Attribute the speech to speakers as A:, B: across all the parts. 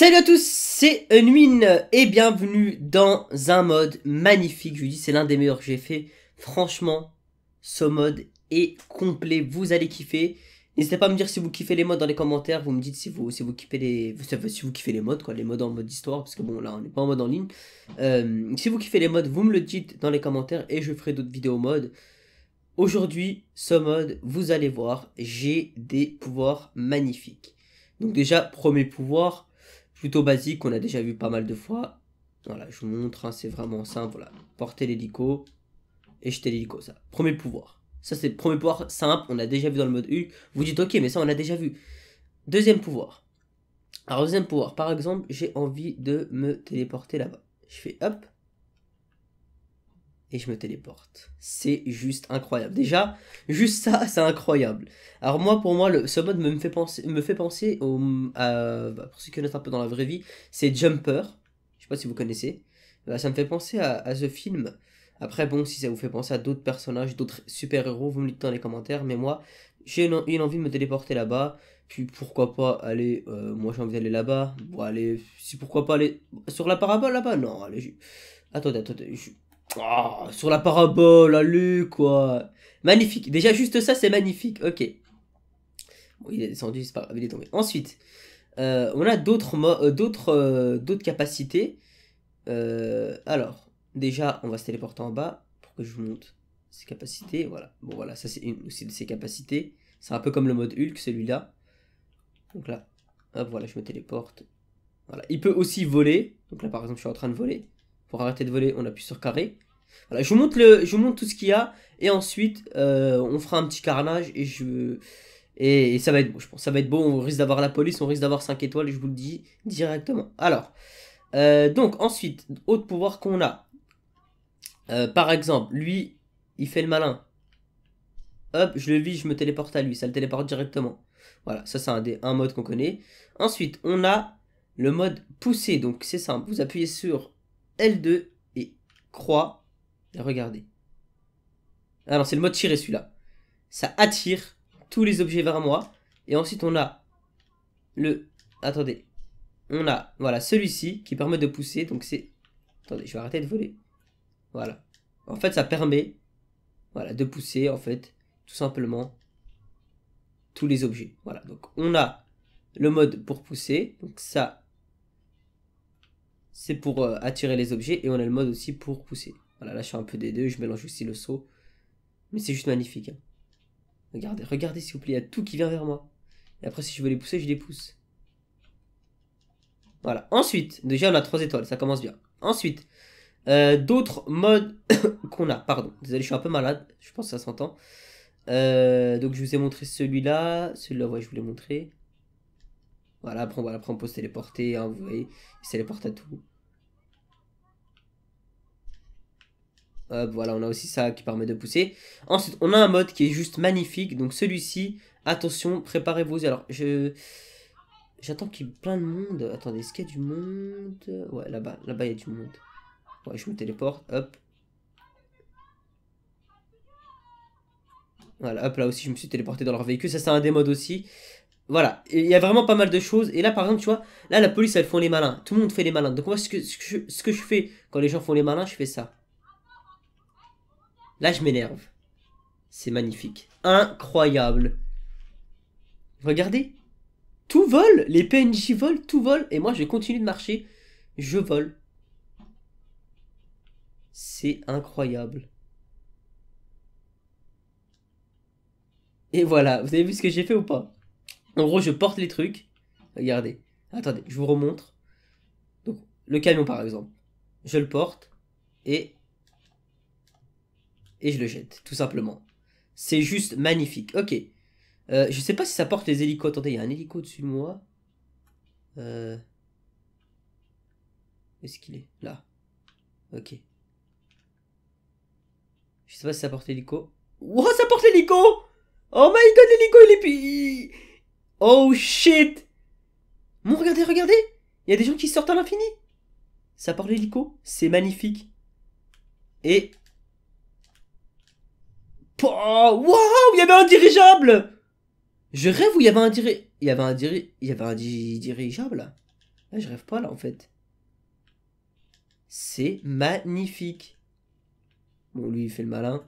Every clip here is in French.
A: Salut à tous, c'est Unwin et bienvenue dans un mode magnifique. Je vous dis, c'est l'un des meilleurs que j'ai fait. Franchement, ce mode est complet. Vous allez kiffer. N'hésitez pas à me dire si vous kiffez les modes dans les commentaires. Vous me dites si vous, si vous kiffez les, si vous kiffez les modes, quoi, les modes en mode histoire, parce que bon, là, on n'est pas en mode en ligne. Euh, si vous kiffez les modes, vous me le dites dans les commentaires et je ferai d'autres vidéos mode. Aujourd'hui, ce mode, vous allez voir, j'ai des pouvoirs magnifiques. Donc déjà, premier pouvoir, plutôt basique on a déjà vu pas mal de fois. Voilà, je vous montre, hein, c'est vraiment simple. Voilà, porter l'hélico et jeter l'hélico, ça. Premier pouvoir. Ça, c'est le premier pouvoir simple, on a déjà vu dans le mode U Vous dites, ok, mais ça, on a déjà vu. Deuxième pouvoir. Alors, deuxième pouvoir, par exemple, j'ai envie de me téléporter là-bas. Je fais hop, et je me téléporte. C'est juste incroyable. Déjà, juste ça, c'est incroyable. Alors moi, pour moi, le, ce mode me fait penser, me fait penser au, à, bah, pour ceux qui connaissent un peu dans la vraie vie, c'est Jumper. Je sais pas si vous connaissez. Bah, ça me fait penser à, ce film. Après, bon, si ça vous fait penser à d'autres personnages, d'autres super-héros, vous me dites dans les commentaires. Mais moi, j'ai une, envie de me téléporter là-bas. Puis pourquoi pas aller. Euh, moi, j'ai envie d'aller là-bas. Bon, allez. pourquoi pas aller. Sur la parabole là-bas Non, allez. Attendez, attendez. Ah, sur la parabole, allez, quoi. Magnifique. Déjà, juste ça, c'est magnifique. Ok. Bon, il est descendu, c'est il est tombé. Ensuite, euh, on a d'autres euh, euh, d'autres capacités. alors, déjà, on va se téléporter en bas pour que je vous montre ses capacités. Voilà. Bon, voilà, ça, c'est une aussi de ses capacités. C'est un peu comme le mode Hulk, celui-là. Donc là, hop, voilà, je me téléporte. Voilà. Il peut aussi voler. Donc là, par exemple, je suis en train de voler. Pour arrêter de voler, on appuie sur carré. Voilà, je vous montre, le, je vous montre tout ce qu'il y a. Et ensuite, euh, on fera un petit carnage. Et, je, et, ça va être beau, je pense. Ça va être beau. On risque d'avoir la police. On risque d'avoir 5 étoiles. et Je vous le dis directement. Alors, euh, donc ensuite, autre pouvoir qu'on a. Euh, par exemple, lui, il fait le malin. Hop, je le vis, je me téléporte à lui. Ça le téléporte directement. Voilà, ça c'est un, un mode qu'on connaît. Ensuite, on a le mode pousser Donc c'est simple. Vous appuyez sur L2 et croix. Regardez. Alors, c'est le mode tirer celui-là. Ça attire tous les objets vers moi. Et ensuite, on a le... Attendez. On a, voilà, celui-ci qui permet de pousser. Donc, c'est... Attendez, je vais arrêter de voler. Voilà. En fait, ça permet voilà, de pousser, en fait, tout simplement, tous les objets. Voilà, donc on a le mode pour pousser. Donc ça, c'est pour euh, attirer les objets et on a le mode aussi pour pousser. Voilà, là je suis un peu des deux, je mélange aussi le saut. Mais c'est juste magnifique. Hein. Regardez, regardez s'il vous plaît, il y a tout qui vient vers moi. Et après si je veux les pousser, je les pousse. Voilà, ensuite, déjà on a 3 étoiles, ça commence bien. Ensuite, euh, d'autres modes qu'on a, pardon, désolé je suis un peu malade, je pense que ça s'entend. Euh, donc je vous ai montré celui-là, celui-là ouais je vous l'ai montré. Voilà, après, voilà, on peut se téléporter, hein, vous voyez, il se téléporte à tout. Hop, voilà, on a aussi ça qui permet de pousser. Ensuite, on a un mode qui est juste magnifique. Donc celui-ci, attention, préparez-vous. Alors, je... J'attends qu'il y ait plein de monde. Attendez, est-ce qu'il y a du monde Ouais, là-bas, là-bas, il y a du monde. Ouais, je me téléporte, hop. Voilà, hop, là aussi, je me suis téléporté dans leur véhicule. Ça, c'est un des modes aussi. Voilà, il y a vraiment pas mal de choses. Et là, par exemple, tu vois, là, la police, elle font les malins. Tout le monde fait les malins. Donc, moi, ce que, ce que, je, ce que je fais quand les gens font les malins, je fais ça. Là, je m'énerve. C'est magnifique. Incroyable. Regardez. Tout vole. Les PNJ volent, tout vole. Et moi, je continue de marcher. Je vole. C'est incroyable. Et voilà. Vous avez vu ce que j'ai fait ou pas en gros, je porte les trucs. Regardez. Attendez, je vous remontre. Donc, le camion, par exemple. Je le porte et. Et je le jette, tout simplement. C'est juste magnifique. Ok. Euh, je sais pas si ça porte les hélicos. Attendez, il y a un hélico dessus de moi. Euh... Où est-ce qu'il est, Là. Ok. Je sais pas si ça porte l'hélico. Oh, ça porte l'hélico Oh my god, l'hélico, il est... Oh shit Bon regardez, regardez Il y a des gens qui sortent à l'infini Ça part l'hélico, c'est magnifique. Et... Waouh Il y avait un dirigeable Je rêve où il y avait un dirigeable Il y avait un, y avait un dirigeable je rêve pas là en fait. C'est magnifique. Bon, lui, il fait le malin.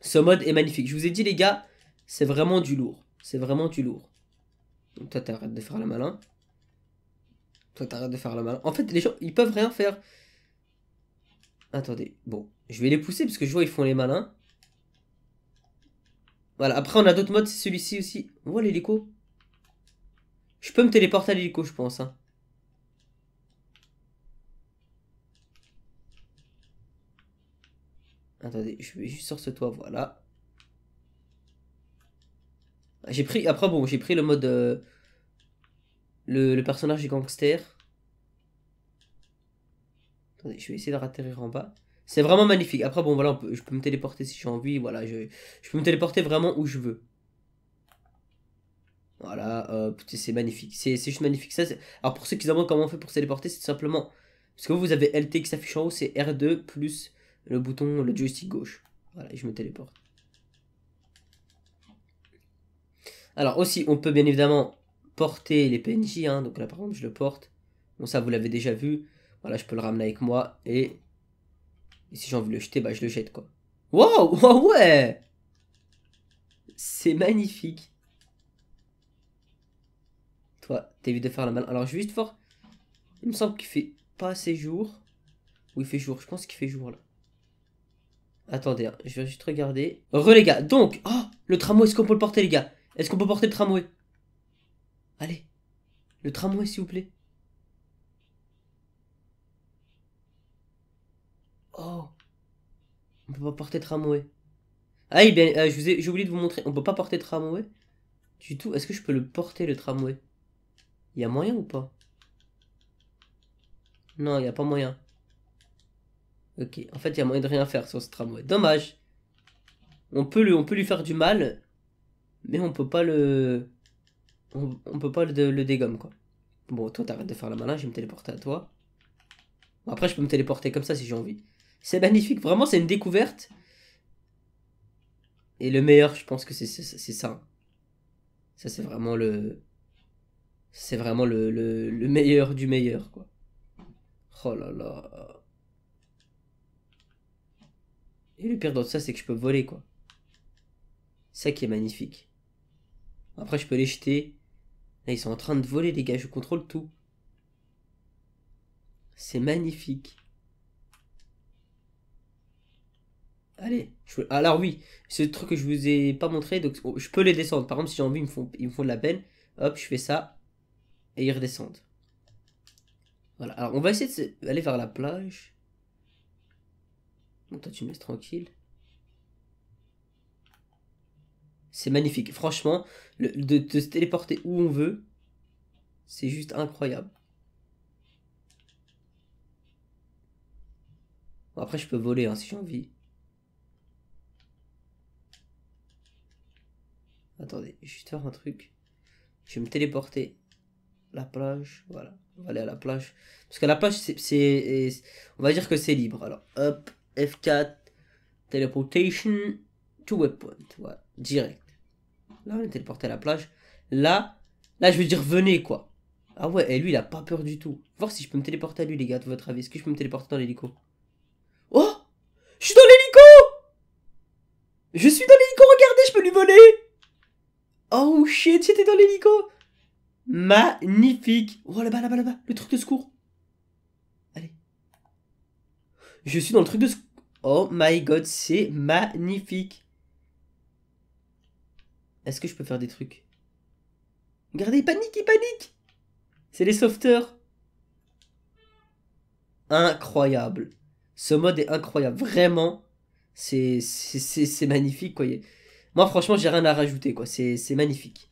A: Ce mode est magnifique. Je vous ai dit, les gars, c'est vraiment du lourd. C'est vraiment du lourd. Toi, t'arrêtes de faire le malin. Toi, t'arrêtes de faire le malin. En fait, les gens, ils peuvent rien faire. Attendez, bon. Je vais les pousser parce que je vois, ils font les malins. Voilà, après, on a d'autres modes. C'est celui-ci aussi. On voit l'hélico. Je peux me téléporter à l'hélico, je pense. Hein. Attendez, je vais juste sur ce toit, voilà. J'ai pris. Après, bon, j'ai pris le mode. Euh, le, personnage du gangster. Attendez, je vais essayer de ratterrir en bas. C'est vraiment magnifique. Après, bon, voilà, je peux me téléporter si j'ai envie. Voilà, je, peux me téléporter vraiment où je veux. Voilà, c'est magnifique. C'est juste magnifique. Ça, Alors, pour ceux qui savent demandent comment on fait pour se téléporter, c'est simplement. Parce que vous, avez LT qui s'affiche en haut, c'est R2 plus le bouton, le joystick gauche. Voilà, je me téléporte. Alors aussi, on peut bien évidemment porter les PNJ. Hein. donc là, par exemple, je le porte. Bon, ça, vous l'avez déjà vu. Voilà, je peux le ramener avec moi. Et, et si j'ai envie de le jeter, bah, je le jette, quoi. Wow, ouais C'est magnifique. Toi, t'évites de faire la mal. Alors, je vais juste fort. Il me semble qu'il fait pas assez jour. Ou il fait jour. Je pense qu'il fait jour, là. Attendez, hein, je vais juste regarder. Re, les gars. Donc, oh, le tramway, est-ce qu'on peut le porter, les gars est-ce qu'on peut porter le tramway Allez, le tramway, s'il vous plaît. Oh, on peut pas porter tramway. Ah oui, eh bien, euh, j'ai oublié de vous montrer. On peut pas porter tramway du tout. Est-ce que je peux le porter, le tramway Il y a moyen ou pas Non, il n'y a pas moyen. Ok, en fait, il y a moyen de rien faire sur ce tramway. Dommage. On peut, on peut lui faire du mal, mais on peut pas le. On, peut pas le, dégommer, quoi. Bon, toi, t'arrêtes de faire la malin, je vais me téléporter à toi. Après, je peux me téléporter comme ça si j'ai envie. C'est magnifique, vraiment, c'est une découverte. Et le meilleur, je pense que c'est ça. Ça, c'est vraiment le. C'est vraiment le, meilleur du meilleur, quoi. Oh là là. Et le pire dans ça, c'est que je peux voler, quoi. Ça qui est magnifique. Après, je peux les jeter. ils sont en train de voler, les gars. Je contrôle tout. C'est magnifique. Allez. Je... Alors oui, ce truc que je vous ai pas montré, donc oh, je peux les descendre. Par exemple, si j'ai envie, ils me, font, ils font de la peine. Hop, je fais ça. Et ils redescendent. Voilà. Alors, on va essayer d'aller vers la plage. Bon, toi, tu me laisses tranquille. c'est magnifique. Franchement, de, se téléporter où on veut, c'est juste incroyable. après, je peux voler hein, si j'ai envie. Attendez, je vais juste faire un truc. Je vais me téléporter. La plage, voilà. On va aller à la plage. Parce qu'à la plage, c'est. On va dire que c'est libre. Alors, hop, F4, teleportation, to waypoint. Voilà, direct. Là, on est téléporté à la plage. Là, là, je veux dire, venez, quoi. Ah ouais, et lui, il a pas peur du tout. Voir si je peux me téléporter à lui, les gars, de votre avis. Est-ce que je peux me téléporter dans l'hélico Oh Je suis dans l'hélico Je suis dans l'hélico, regardez, je peux lui voler Oh shit, j'étais dans l'hélico Magnifique Oh là-bas, là-bas, là-bas, le truc de secours. Allez. Je suis dans le truc de secours. Oh my god, c'est magnifique. Est-ce que je peux faire des trucs Regardez, il panique, il panique C'est les sauveteurs Incroyable Ce mode est incroyable, vraiment. C'est magnifique, quoi. Moi, franchement, j'ai rien à rajouter, quoi. C'est magnifique.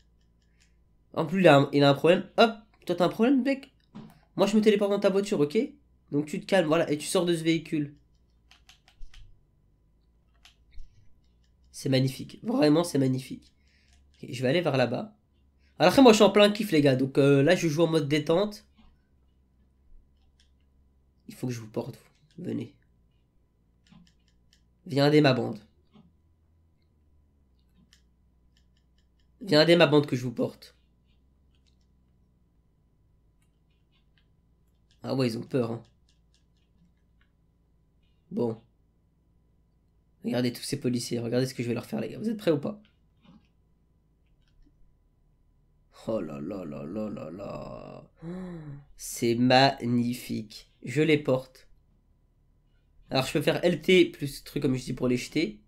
A: En plus, il il a un problème. Hop, toi, t'as un problème, mec Moi, je me téléporte dans ta voiture, ok Donc, tu te calmes, voilà, et tu sors de ce véhicule. C'est magnifique. Vraiment, c'est magnifique. Je vais aller vers là-bas. Alors après, moi, je suis en plein kiff, les gars. Donc euh, là, je joue en mode détente. Il faut que je vous porte, Venez. Viens aider ma bande. Viens aider ma bande que je vous porte. Ah ouais, ils ont peur, hein. Bon. Regardez tous ces policiers. Regardez ce que je vais leur faire, les gars. Vous êtes prêts ou pas Oh là là là là là là. C'est magnifique. Je les porte. Alors je peux faire LT plus truc comme je dis pour les jeter.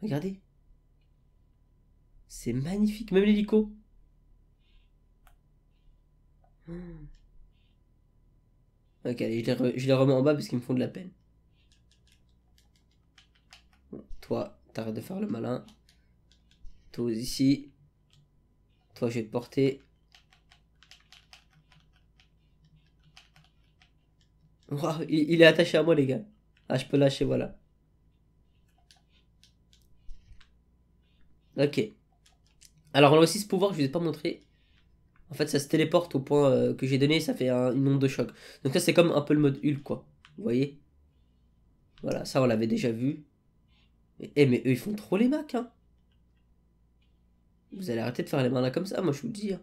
A: Regardez. C'est magnifique, même l'hélico. Ok, allez, je les, remets en bas parce qu'ils me font de la peine. toi, t'arrêtes de faire le malin. Toi ici j'ai je vais porter. il, est attaché à moi, les gars. Ah, je peux lâcher, voilà. Ok. Alors, on a aussi ce pouvoir, je vous ai pas montré. En fait, ça se téléporte au point euh, que j'ai donné, ça fait un, une onde de choc. Donc ça c'est comme un peu le mode Hulk, quoi. Vous voyez Voilà, ça, on l'avait déjà vu. et eh, mais, eux, ils font trop les macs, hein vous allez arrêter de faire les malins comme ça, moi je vous dis. Hein.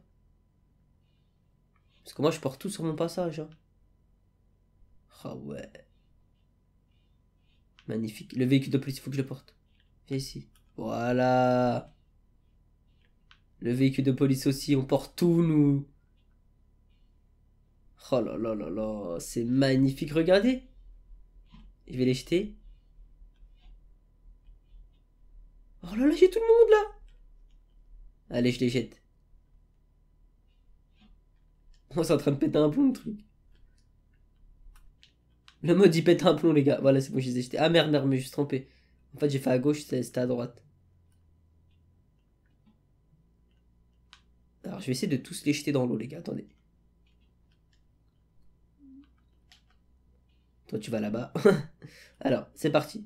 A: Parce que moi je porte tout sur mon passage. Hein. Ah ouais. Magnifique. Le véhicule de police, il faut que je le porte. Viens ici. Voilà. Le véhicule de police aussi, on porte tout, nous. Oh là là là là, c'est magnifique, regardez. Je vais les jeter. Oh là là, j'ai tout le monde là. Allez, je les jette. On oh, est en train de péter un plomb le truc. Le mode il pète un plomb les gars. Voilà c'est bon je les ai jetés. Ah merde merde mais je suis trompé. En fait j'ai fait à gauche c'était à droite. Alors je vais essayer de tous les jeter dans l'eau les gars. Attendez. Toi tu vas là-bas. Alors c'est parti.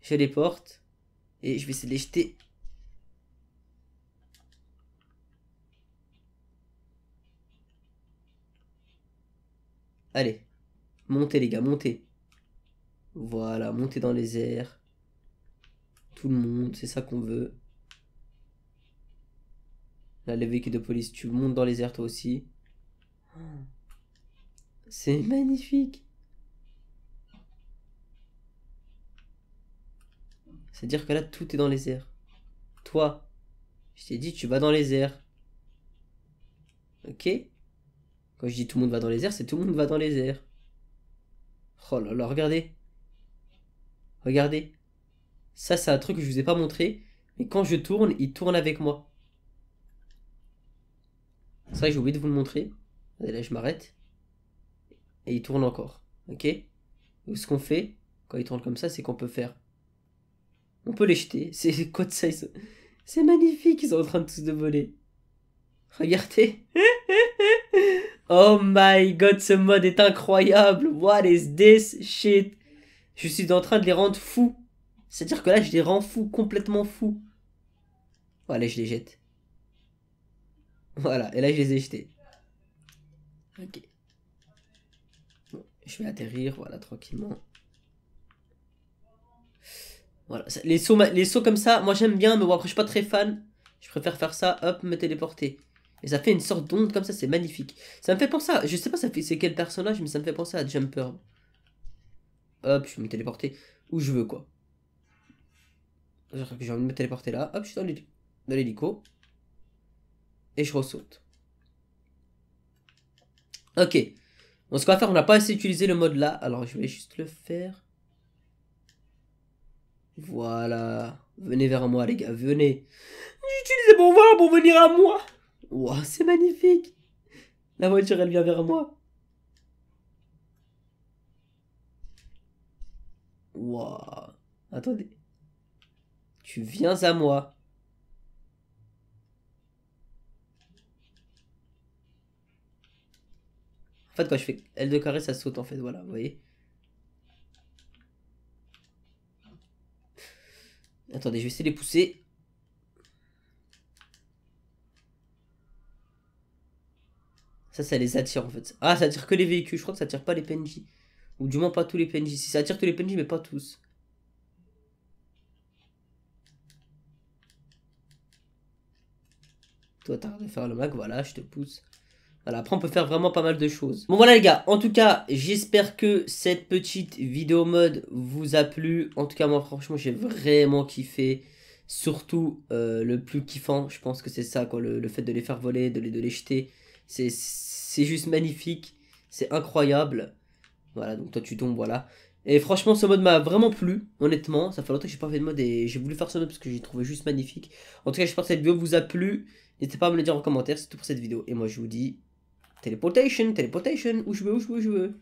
A: Je les portes. Et je vais essayer de les jeter Allez, montez les gars, montez. Voilà, montez dans les airs. Tout le monde, c'est ça qu'on veut. Là, les véhicules de police, tu montes dans les airs toi aussi. C'est magnifique. C'est-à-dire que là, tout est dans les airs. Toi, je t'ai dit, tu vas dans les airs. Ok quand je dis tout le monde va dans les airs, c'est tout le monde va dans les airs. Oh là là, regardez. Regardez. Ça, c'est un truc que je vous ai pas montré. Mais quand je tourne, il tourne avec moi. C'est vrai que j'ai oublié de vous le montrer. là, je m'arrête. Et il tourne encore. Ok Ce qu'on fait, quand il tourne comme ça, c'est qu'on peut faire. On peut les jeter. C'est quoi de ça C'est magnifique, ils sont en train de tous de voler. Regardez. oh my god, ce mode est incroyable. What is this shit? Je suis en train de les rendre fous. C'est-à-dire que là, je les rends fous, complètement fous. Voilà, je les jette. Voilà, et là, je les ai jetés. Ok. Bon, je vais atterrir, voilà, tranquillement. Voilà, les sauts, les sauts comme ça, moi j'aime bien, mais bon, après, je suis pas très fan. Je préfère faire ça, hop, me téléporter. Et ça fait une sorte d'onde comme ça, c'est magnifique. Ça me fait penser à... Je sais pas c'est quel personnage, mais ça me fait penser à Jumper. Hop, je vais me téléporter où je veux, quoi. J'ai envie de me téléporter là. Hop, je suis dans l'hélico. Et je ressaute. Ok. Bon, ce qu'on va faire, on n'a pas assez utilisé le mode là. Alors, je vais juste le faire. Voilà. Venez vers moi, les gars. Venez. J'utilise mon voir pour venir à moi. Wow, c'est magnifique La voiture, elle vient vers moi. Wow. Attendez. Tu viens à moi. En fait, quand je fais L2 carré, ça saute, en fait. Voilà, vous voyez. Attendez, je vais essayer de les pousser. Ça, ça les attire en fait. Ah, ça attire que les véhicules. Je crois que ça attire pas les PNJ. Ou du moins pas tous les PNJ. Si ça attire tous les PNJ, mais pas tous. Toi, t'as de faire le Mac Voilà, je te pousse. Voilà, après on peut faire vraiment pas mal de choses. Bon voilà les gars, en tout cas, j'espère que cette petite vidéo mode vous a plu. En tout cas, moi franchement, j'ai vraiment kiffé. Surtout euh, le plus kiffant, je pense que c'est ça, quoi, le, fait de les faire voler, de les, de les jeter. C'est juste magnifique. C'est incroyable. Voilà, donc toi tu tombes, voilà. Et franchement, ce mode m'a vraiment plu, honnêtement. Ça fait longtemps que j'ai pas fait de mode et j'ai voulu faire ce mode parce que j'ai trouvé juste magnifique. En tout cas, j'espère que cette vidéo vous a plu. N'hésitez pas à me le dire en commentaire, c'est tout pour cette vidéo. Et moi, je vous dis téléportation, téléportation, où je veux, où je veux, où je veux.